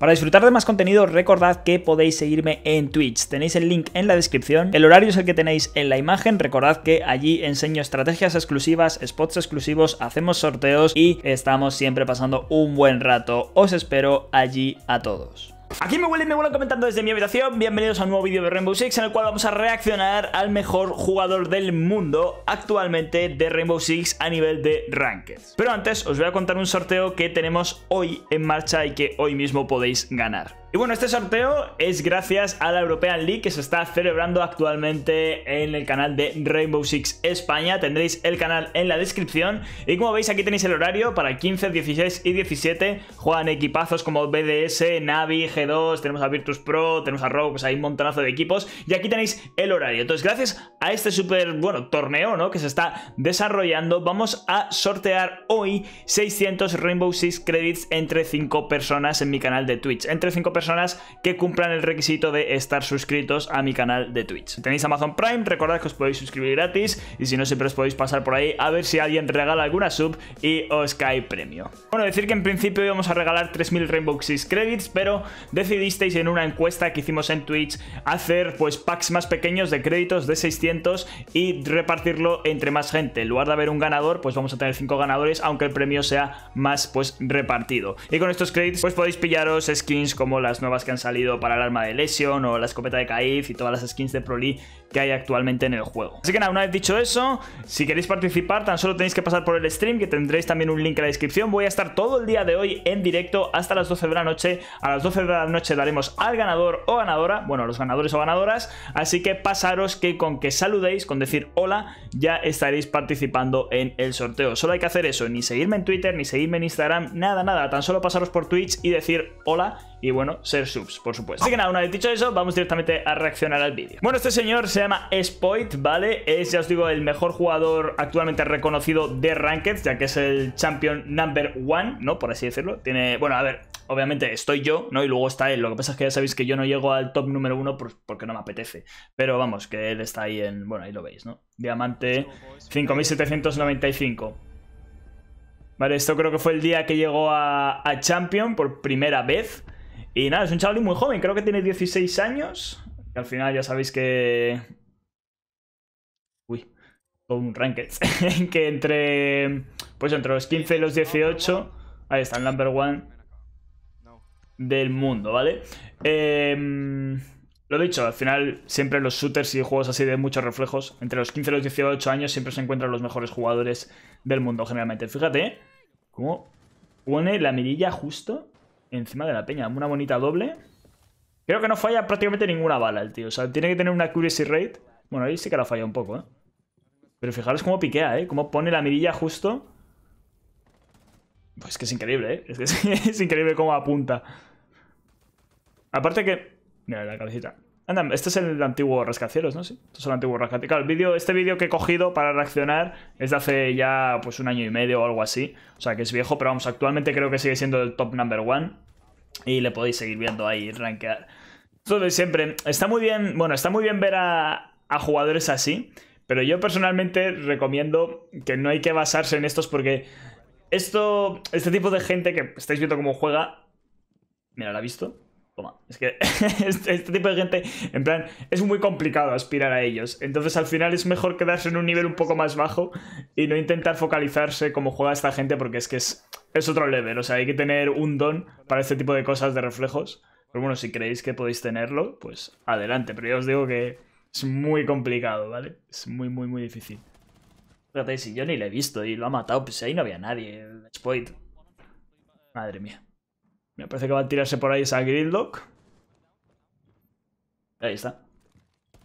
Para disfrutar de más contenido, recordad que podéis seguirme en Twitch. Tenéis el link en la descripción. El horario es el que tenéis en la imagen. Recordad que allí enseño estrategias exclusivas, spots exclusivos, hacemos sorteos y estamos siempre pasando un buen rato. Os espero allí a todos. Aquí me huele y me vuelvo comentando desde mi habitación. Bienvenidos a un nuevo vídeo de Rainbow Six en el cual vamos a reaccionar al mejor jugador del mundo actualmente de Rainbow Six a nivel de rankings. Pero antes os voy a contar un sorteo que tenemos hoy en marcha y que hoy mismo podéis ganar. Y bueno, este sorteo es gracias a la European League que se está celebrando actualmente en el canal de Rainbow Six España. Tendréis el canal en la descripción. Y como veis, aquí tenéis el horario para 15, 16 y 17. Juegan equipazos como BDS, Navi, G2, tenemos a Virtus Pro, tenemos a Rogue, pues hay un montonazo de equipos. Y aquí tenéis el horario. Entonces, gracias a este super, bueno, torneo, ¿no? Que se está desarrollando, vamos a sortear hoy 600 Rainbow Six Credits entre 5 personas en mi canal de Twitch. Entre 5 personas personas que cumplan el requisito de estar suscritos a mi canal de Twitch. tenéis Amazon Prime, recordad que os podéis suscribir gratis y si no, siempre os podéis pasar por ahí a ver si alguien regala alguna sub y os cae premio. Bueno, decir que en principio íbamos a regalar 3.000 Rainbow Six Credits, pero decidisteis en una encuesta que hicimos en Twitch hacer pues packs más pequeños de créditos de 600 y repartirlo entre más gente. En lugar de haber un ganador, pues vamos a tener 5 ganadores, aunque el premio sea más pues repartido. Y con estos créditos pues podéis pillaros skins como la las nuevas que han salido para el arma de lesión o la escopeta de Caif y todas las skins de Pro League que hay actualmente en el juego. Así que nada, una vez dicho eso, si queréis participar tan solo tenéis que pasar por el stream que tendréis también un link en la descripción. Voy a estar todo el día de hoy en directo hasta las 12 de la noche. A las 12 de la noche daremos al ganador o ganadora, bueno, a los ganadores o ganadoras, así que pasaros que con que saludéis, con decir hola, ya estaréis participando en el sorteo. Solo hay que hacer eso, ni seguirme en Twitter, ni seguirme en Instagram, nada, nada, tan solo pasaros por Twitch y decir hola y bueno, ser subs, por supuesto. Así que nada, una vez dicho eso, vamos directamente a reaccionar al vídeo. Bueno, este señor se llama Spoit, ¿vale? Es, ya os digo, el mejor jugador actualmente reconocido de Ranked, ya que es el champion number one, ¿no? Por así decirlo. Tiene, bueno, a ver, obviamente estoy yo, ¿no? Y luego está él. Lo que pasa es que ya sabéis que yo no llego al top número uno porque no me apetece. Pero vamos, que él está ahí en, bueno, ahí lo veis, ¿no? Diamante 5795. Vale, esto creo que fue el día que llegó a Champion por primera vez. Y nada, es un chaval muy joven, creo que tiene 16 años. al final ya sabéis que... Uy, un ranked. que entre... Pues entre los 15 y los 18... Ahí está, el number one del mundo, ¿vale? Em, lo dicho, al final siempre los shooters y juegos así de muchos reflejos, entre los 15 y los 18 años siempre se encuentran los mejores jugadores del mundo generalmente. Fíjate ¿eh? cómo pone la mirilla justo encima de la peña. Una bonita doble. Creo que no falla prácticamente ninguna bala el tío. O sea, tiene que tener una accuracy rate. Bueno, ahí sí que la falla un poco, ¿eh? Pero fijaros cómo piquea, ¿eh? Cómo pone la mirilla justo. Pues que es increíble, ¿eh? Es que es, es increíble cómo apunta. Aparte que... Mira, la cabecita este es el antiguo rascacielos, ¿no? Sí, este es el antiguo rascacielos. Claro, el vídeo, este vídeo que he cogido para reaccionar es de hace ya pues un año y medio o algo así. O sea, que es viejo, pero vamos, actualmente creo que sigue siendo el top number one. Y le podéis seguir viendo ahí rankear. Entonces, siempre, está muy bien, bueno, está muy bien ver a, jugadores así, pero yo personalmente recomiendo que no hay que basarse en estos porque esto, este tipo de gente que estáis viendo cómo juega... Mira, ¿la ha visto? Es que este, este, tipo de gente, en plan, es muy complicado aspirar a ellos. Entonces al final es mejor quedarse en un nivel un poco más bajo y no intentar focalizarse como juega esta gente porque es que es, otro level. O sea, hay que tener un don para este tipo de cosas de reflejos. Pero bueno, si creéis que podéis tenerlo, pues adelante. Pero yo os digo que es muy complicado, ¿vale? Es muy, muy, muy difícil. Fíjate, si yo ni le he visto y lo ha matado, pues ahí no había nadie. Madre mía. Me parece que va a tirarse por ahí esa Gridlock. Ahí está.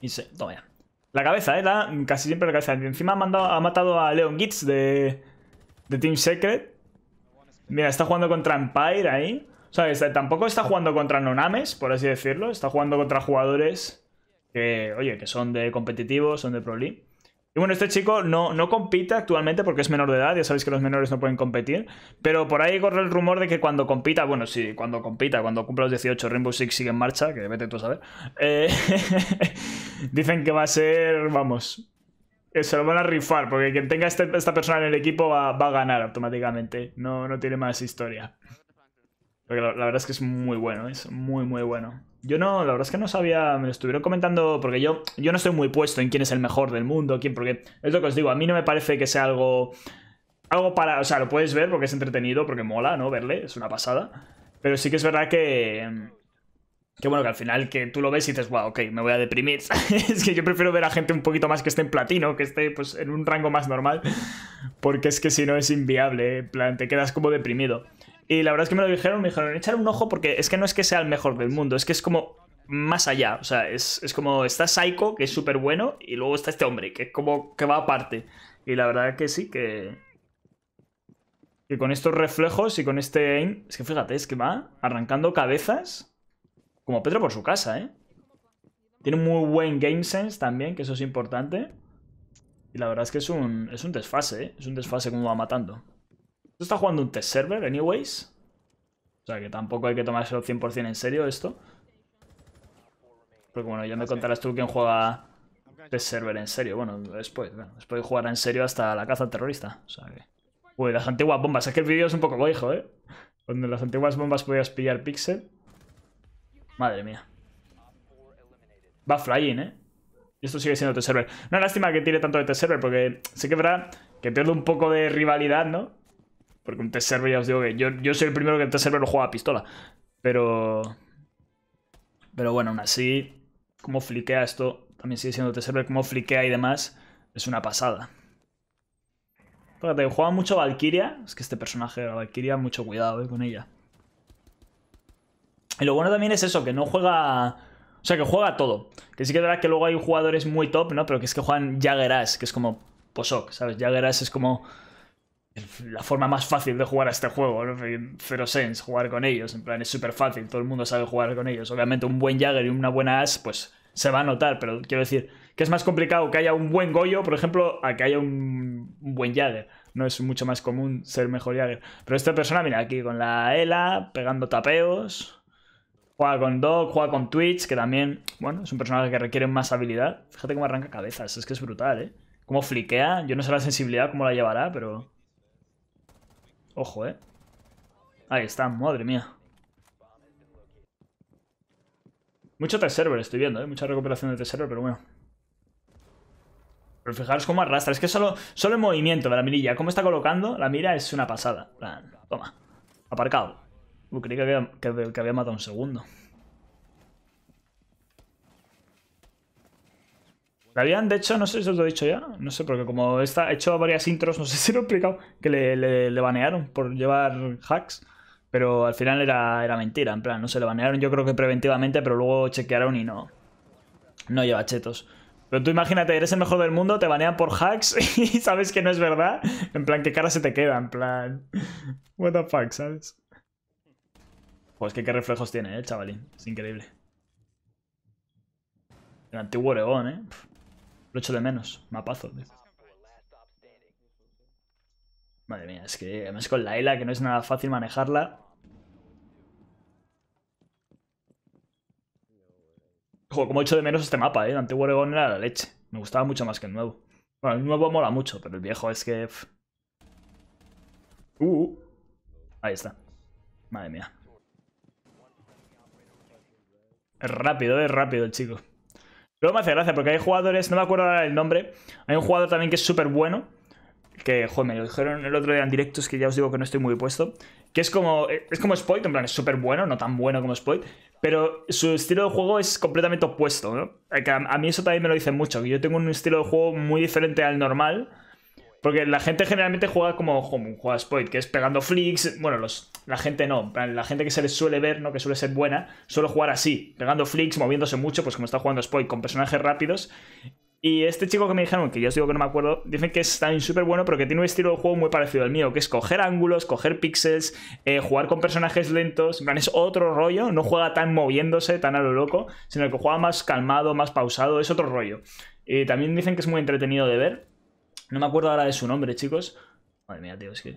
Y se... Toma ya. La cabeza, ¿eh? casi siempre la cabeza. Encima ha, mandado, ha matado a Leon Gitz de, de Team Secret. Mira, está jugando contra Empire ahí. O sea, tampoco está jugando contra Nonames, por así decirlo. Está jugando contra jugadores que, oye, que son de competitivos, son de Pro League. Y bueno, este chico no, no compite actualmente porque es menor de edad, ya sabéis que los menores no pueden competir, pero por ahí corre el rumor de que cuando compita, bueno, sí, cuando compita, cuando cumpla los 18, Rainbow Six sigue en marcha, que vete tú saber, eh, dicen que va a ser, vamos, se lo van a rifar, porque quien tenga este, esta persona en el equipo va, va a ganar automáticamente, no, no tiene más historia. Porque la, verdad es que es muy bueno, es muy, muy bueno. Yo no, la verdad es que no sabía, me lo estuvieron comentando, porque yo, yo no estoy muy puesto en quién es el mejor del mundo, quién, porque es lo que os digo, a mí no me parece que sea algo, algo para, o sea, lo puedes ver porque es entretenido, porque mola, ¿no? Verle, es una pasada. Pero sí que es verdad que, que bueno, que al final que tú lo ves y dices, wow, ok, me voy a deprimir. es que yo prefiero ver a gente un poquito más que esté en platino, que esté pues en un rango más normal. Porque es que si no es inviable, en te quedas como deprimido. Y la verdad es que me lo dijeron, me dijeron, echar un ojo porque es que no es que sea el mejor del mundo, es que es como más allá. O sea, es, como está Psycho, que es súper bueno, y luego está este hombre, que es como que va aparte. Y la verdad es que sí, que. con estos reflejos y con este aim. Es que fíjate, es que va arrancando cabezas. Como Pedro por su casa, ¿eh? Tiene muy buen game sense también, que eso es importante. Y la verdad es que es un, es un desfase, ¿eh? Es un desfase como va matando. Esto está jugando un test server, anyways. O sea que tampoco hay que tomárselo 100% en serio esto. Porque bueno, ya me contarás tú quién juega test server en serio. Bueno, después, bueno, después jugará en serio hasta la caza terrorista. O sea que... Uy, las antiguas bombas. Es que el vídeo es un poco boijo, ¿eh? Cuando las antiguas bombas podías pillar pixel. Madre mía. Va flying, ¿eh? Y esto sigue siendo test server Una lástima que tire tanto de test server porque sé que que pierde un poco de rivalidad, ¿no? Porque un t server ya os digo que yo, soy el primero que el t server lo juega a pistola. Pero... Pero bueno, aún así, como fliquea esto, también sigue siendo t server, como fliquea y demás, es una pasada. Fíjate, juega mucho Valkyria. Es que este personaje, de Valkyria, mucho cuidado eh, con ella. Y lo bueno también es eso, que no juega... O sea, que juega todo. Que sí que es verdad que luego hay jugadores muy top, ¿no? Pero que es que juegan Jagger que es como Posok, ¿sabes? Jagger es como la forma más fácil de jugar a este juego, ¿no? Zero Sense, jugar con ellos, en plan es súper fácil, todo el mundo sabe jugar con ellos. Obviamente un buen Jagger y una buena As, pues se va a notar, pero quiero decir que es más complicado que haya un buen Goyo, por ejemplo, a que haya un, buen Jagger. No es mucho más común ser mejor Jagger. Pero esta persona, mira, aquí con la ELA, pegando tapeos, juega con Doc, juega con Twitch, que también, bueno, es un personaje que requiere más habilidad. Fíjate cómo arranca cabezas, es que es brutal, ¿eh? Cómo fliquea, yo no sé la sensibilidad, cómo la llevará, pero... Ojo, ¿eh? Ahí está, madre mía. Mucho T-Server estoy viendo, ¿eh? Mucha recuperación de T-Server, pero bueno. Pero fijaros cómo arrastra. Es que solo, solo el movimiento de la mirilla, cómo está colocando la mira es una pasada. Toma, aparcado. Uy, uh, creí que había matado un segundo. Habían, de hecho, no sé si os lo he dicho ya, no sé, porque como está, he hecho varias intros, no sé si lo he explicado, que le, banearon por llevar hacks, pero al final era, era mentira, en plan, no se le banearon yo creo que preventivamente, pero luego chequearon y no, no lleva chetos. Pero tú imagínate, eres el mejor del mundo, te banean por hacks y sabes que no es verdad, en plan, ¿qué cara se te queda? En plan, what the fuck, ¿sabes? Pues que qué reflejos tiene, eh, chavalín, es increíble. El antiguo Oregón, eh. Lo echo de menos. Mapazo, tío. Madre mía, es que además con la e que no es nada fácil manejarla. Ojo, como echo de menos este mapa, ¿eh? El antiguo era la leche. Me gustaba mucho más que el nuevo. Bueno, el nuevo mola mucho, pero el viejo es que... Uh, uh, ahí está. Madre mía. Es rápido, es rápido el chico. Luego me hace gracia porque hay jugadores, no me acuerdo ahora el nombre, hay un jugador también que es súper bueno, que, joder, me lo dijeron el otro día en directos, que ya os digo que no estoy muy puesto, que es como, eh, es como Spoit, en plan, es súper bueno, no tan bueno como Spoit, pero su estilo de juego es completamente opuesto, ¿no? a, mí eso también me lo dicen mucho, que yo tengo un estilo de juego muy diferente al normal, porque la gente generalmente juega como home, juega Spoid, que es pegando flicks. Bueno, los, la gente no. La gente que se le suele ver, ¿no? Que suele ser buena, suele jugar así, pegando flicks, moviéndose mucho, pues como está jugando Spoid, con personajes rápidos. Y este chico que me dijeron, que yo os digo que no me acuerdo, dicen que es también súper bueno, pero que tiene un estilo de juego muy parecido al mío, que es coger ángulos, coger píxeles, eh, jugar con personajes lentos. En plan, es otro rollo, no juega tan moviéndose, tan a lo loco, sino que juega más calmado, más pausado, es otro rollo. Y también dicen que es muy entretenido de ver. No me acuerdo ahora de su nombre, chicos. Madre mía, tío, es que...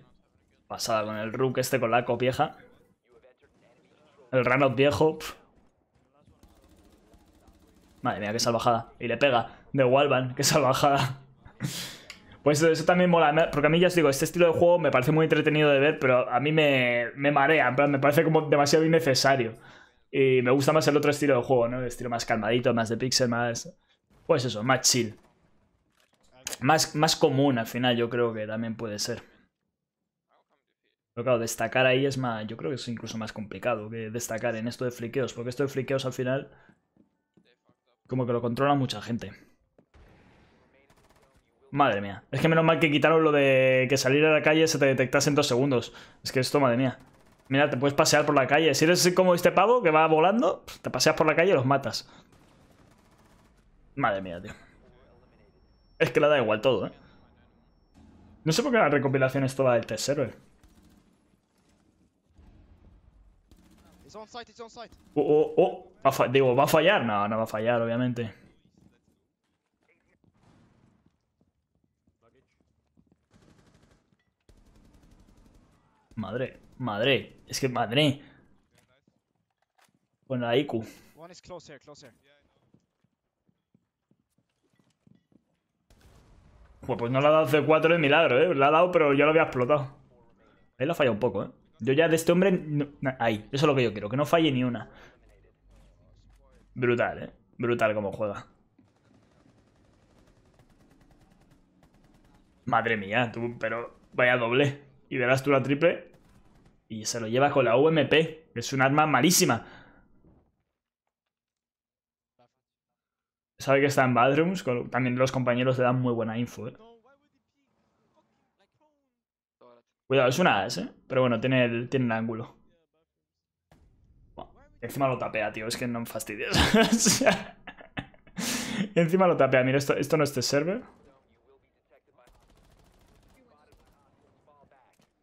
Pasada con el Rook este con la copieja. El rano viejo. Madre mía, qué salvajada. Y le pega. De Walban, qué salvajada. Pues eso también mola, porque a mí ya os digo, este estilo de juego me parece muy entretenido de ver, pero a mí me, marea, me parece como demasiado innecesario. Y me gusta más el otro estilo de juego, ¿no? El estilo más calmadito, más de pixel, más... Pues eso, más chill más, común al final, yo creo que también puede ser. Pero claro, destacar ahí es más. Yo creo que es incluso más complicado que destacar en esto de friqueos, porque esto de friqueos al final. Como que lo controla mucha gente. Madre mía. Es que menos mal que quitaron lo de que salir a la calle se te detectase en dos segundos. Es que esto, madre mía. Mira, te puedes pasear por la calle. Si eres como este pavo que va volando, te paseas por la calle y los matas. Madre mía, tío. Es que le da igual todo, ¿eh? No sé por qué la recopilación es toda del tercero. ¿eh? server. Oh, oh, oh. digo, ¿va a fallar? No, no va a fallar, obviamente. Madre, madre. Es que madre. Con la IQ. pues no le ha dado C4 de milagro, ¿eh? Le ha dado, pero yo lo había explotado. Él ha fallado un poco, ¿eh? Yo ya de este hombre... ahí, eso es lo que yo quiero, que no falle ni una. Brutal, ¿eh? Brutal como juega. Madre mía, tú, pero vaya doble. Y verás tú la triple y se lo lleva con la UMP. Es un arma malísima. Sabe que está en Badrooms, también los compañeros le dan muy buena info, ¿eh? Cuidado, es una AS, ¿eh? Pero bueno, tiene el, tiene ángulo. encima lo tapea, tío. Es que no me fastidies. encima lo tapea. Mira, esto, esto no es este server.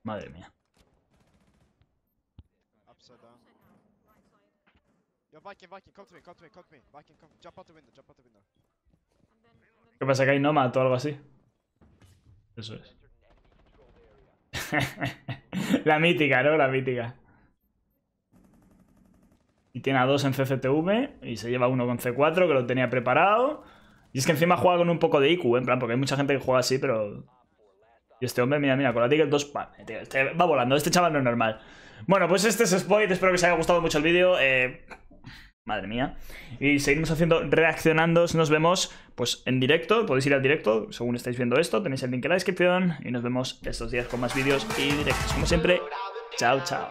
Madre mía. Viking, come to me, Jump out the window, jump out the window. ¿Qué pasa? Que hay Nomad o algo así. Eso es. La mítica, ¿no? La mítica. Y tiene a dos en CCTV y se lleva uno con C4 que lo tenía preparado. Y es que encima juega con un poco de IQ, ¿eh? en plan, porque hay mucha gente que juega así, pero... Y este hombre, mira, mira, con la Ticket 2, eh, este va volando, este chaval no es normal. Bueno, pues este es Spoit, espero que os haya gustado mucho el vídeo. Eh, Madre mía. Y seguimos haciendo reaccionando. Nos vemos pues en directo. Podéis ir al directo según estáis viendo esto. Tenéis el link en la descripción. Y nos vemos estos días con más vídeos y directos. Como siempre, chao, chao.